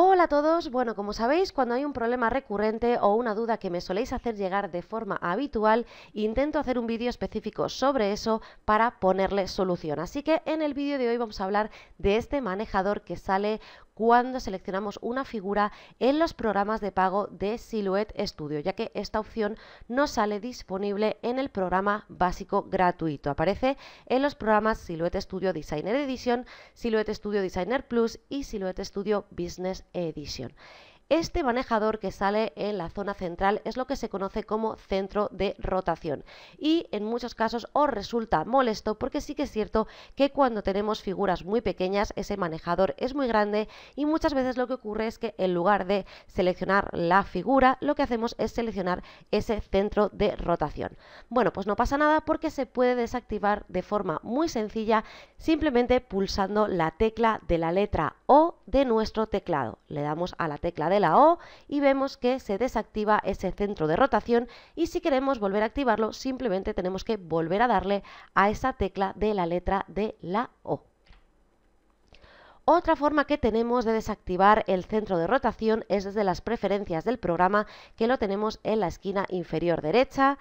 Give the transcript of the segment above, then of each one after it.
Hola a todos, bueno como sabéis cuando hay un problema recurrente o una duda que me soléis hacer llegar de forma habitual, intento hacer un vídeo específico sobre eso para ponerle solución. Así que en el vídeo de hoy vamos a hablar de este manejador que sale cuando seleccionamos una figura en los programas de pago de Silhouette Studio, ya que esta opción no sale disponible en el programa básico gratuito. Aparece en los programas Silhouette Studio Designer Edition, Silhouette Studio Designer Plus y Silhouette Studio Business Edition. Este manejador que sale en la zona central es lo que se conoce como centro de rotación y en muchos casos os resulta molesto porque sí que es cierto que cuando tenemos figuras muy pequeñas ese manejador es muy grande y muchas veces lo que ocurre es que en lugar de seleccionar la figura lo que hacemos es seleccionar ese centro de rotación. Bueno, pues no pasa nada porque se puede desactivar de forma muy sencilla simplemente pulsando la tecla de la letra o de nuestro teclado. Le damos a la tecla de la O y vemos que se desactiva ese centro de rotación y si queremos volver a activarlo simplemente tenemos que volver a darle a esa tecla de la letra de la O. Otra forma que tenemos de desactivar el centro de rotación es desde las preferencias del programa que lo tenemos en la esquina inferior derecha,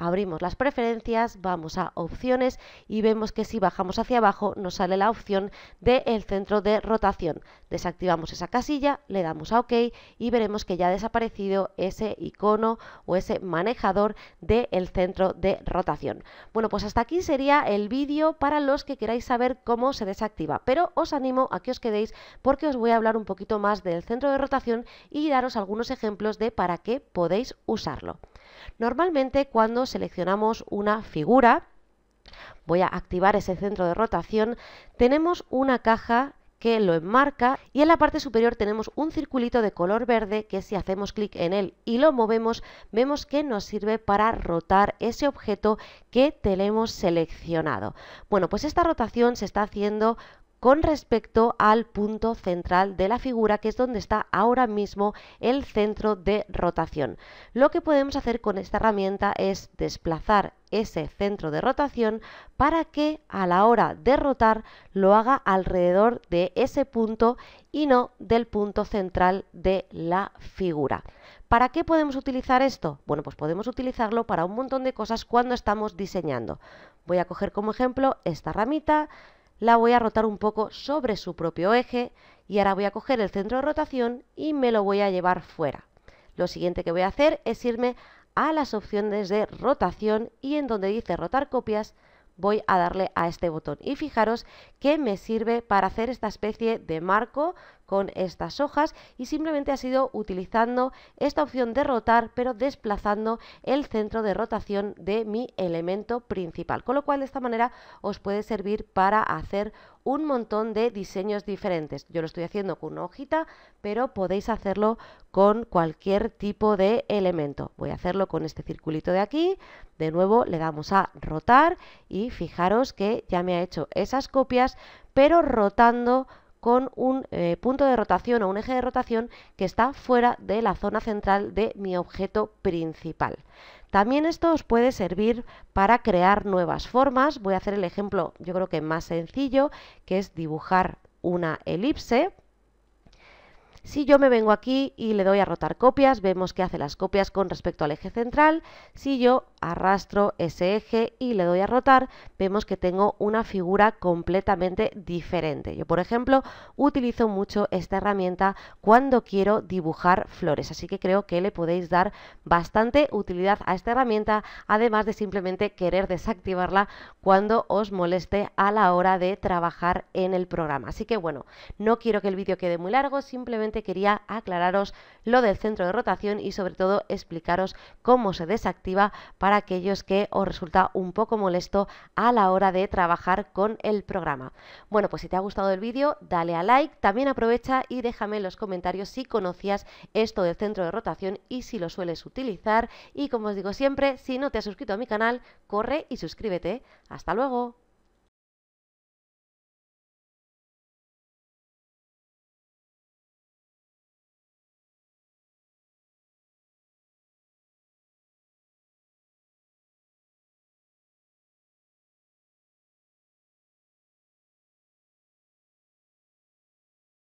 abrimos las preferencias, vamos a opciones y vemos que si bajamos hacia abajo nos sale la opción del el centro de rotación. Desactivamos esa casilla, le damos a OK y veremos que ya ha desaparecido ese icono o ese manejador del centro de rotación. Bueno, pues hasta aquí sería el vídeo para los que queráis saber cómo se desactiva, pero os animo a que os quedéis porque os voy a hablar un poquito más del centro de rotación y daros algunos ejemplos de para qué podéis usarlo. Normalmente cuando seleccionamos una figura, voy a activar ese centro de rotación, tenemos una caja que lo enmarca y en la parte superior tenemos un circulito de color verde que si hacemos clic en él y lo movemos vemos que nos sirve para rotar ese objeto que tenemos seleccionado. Bueno pues esta rotación se está haciendo con respecto al punto central de la figura, que es donde está ahora mismo el centro de rotación. Lo que podemos hacer con esta herramienta es desplazar ese centro de rotación para que a la hora de rotar lo haga alrededor de ese punto y no del punto central de la figura. ¿Para qué podemos utilizar esto? Bueno, pues podemos utilizarlo para un montón de cosas cuando estamos diseñando. Voy a coger como ejemplo esta ramita, la voy a rotar un poco sobre su propio eje y ahora voy a coger el centro de rotación y me lo voy a llevar fuera. Lo siguiente que voy a hacer es irme a las opciones de rotación y en donde dice rotar copias voy a darle a este botón y fijaros que me sirve para hacer esta especie de marco con estas hojas y simplemente ha sido utilizando esta opción de rotar pero desplazando el centro de rotación de mi elemento principal con lo cual de esta manera os puede servir para hacer un montón de diseños diferentes. Yo lo estoy haciendo con una hojita, pero podéis hacerlo con cualquier tipo de elemento. Voy a hacerlo con este circulito de aquí, de nuevo le damos a rotar y fijaros que ya me ha hecho esas copias, pero rotando con un eh, punto de rotación o un eje de rotación que está fuera de la zona central de mi objeto principal. También esto os puede servir para crear nuevas formas. Voy a hacer el ejemplo, yo creo que más sencillo, que es dibujar una elipse. Si yo me vengo aquí y le doy a rotar copias, vemos que hace las copias con respecto al eje central. Si yo arrastro ese eje y le doy a rotar, vemos que tengo una figura completamente diferente. Yo, por ejemplo, utilizo mucho esta herramienta cuando quiero dibujar flores, así que creo que le podéis dar bastante utilidad a esta herramienta, además de simplemente querer desactivarla cuando os moleste a la hora de trabajar en el programa. Así que bueno, no quiero que el vídeo quede muy largo, simplemente quería aclararos lo del centro de rotación y sobre todo explicaros cómo se desactiva para aquellos que os resulta un poco molesto a la hora de trabajar con el programa. Bueno, pues si te ha gustado el vídeo, dale a like, también aprovecha y déjame en los comentarios si conocías esto del centro de rotación y si lo sueles utilizar. Y como os digo siempre, si no te has suscrito a mi canal, corre y suscríbete. ¡Hasta luego!